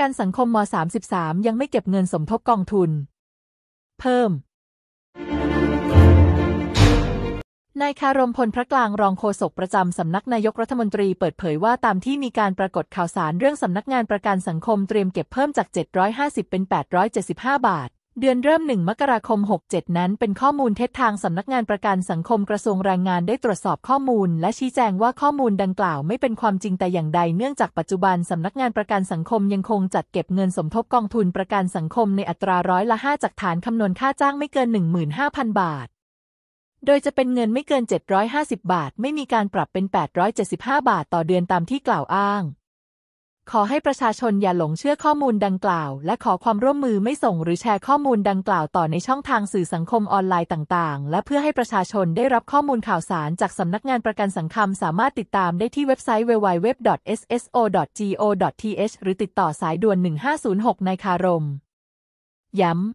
กันสังคมม .33 ยังไม่เก็บเงินสมทบกองทุน เพิ่ม นายคารมพลพระกลางรองโฆษกประจำสำนักนายกรัฐมนตรีเปิดเผยว่าตามที่มีการปรากฏข่าวสารเรื่องสำนักงานประกันสังคมเตรียมเก็บเพิ่มจาก 750 เป็น 875 บาทเดือนเริ่มหนึ่งมกราคม 67 นั้นเป็นข้อมูลเท็จทางสำนักงานประกันสังคมกระทรวงแรงงานได้ตรวจสอบข้อมูล และชี้แจงว่าข้อมูลดังกล่าวไม่เป็นความจริงแต่อย่างใด เนื่องจากปัจจุบันสำนักงานประกันสังคมยังคงจัดเก็บเงินสมทบกองทุนประกันสังคม ในอัตราร้อยละ5จากฐานคำนวณค่าจ้างไม่เกิน15,000บาท โดยจะเป็นเงินไม่เกิน 750 บาท ไม่มีการปรับเป็น 875 บาทต่อเดือนตามที่กล่าวอ้างขอให้ประชาชนอย่าหลงเชื่อข้อมูลดังกล่าว และขอความร่วมมือไม่ส่งหรือแชร์ข้อมูลดังกล่าวต่อในช่องทางสื่อสังคมออนไลน์ต่างๆ และเพื่อให้ประชาชนได้รับข้อมูลข่าวสารจากสำนักงานประกันสังคมสามารถติดตามได้ที่เว็บไซต์ www.sso.go.th หรือติดต่อสายด่วน 1506นายคารม ย้ำ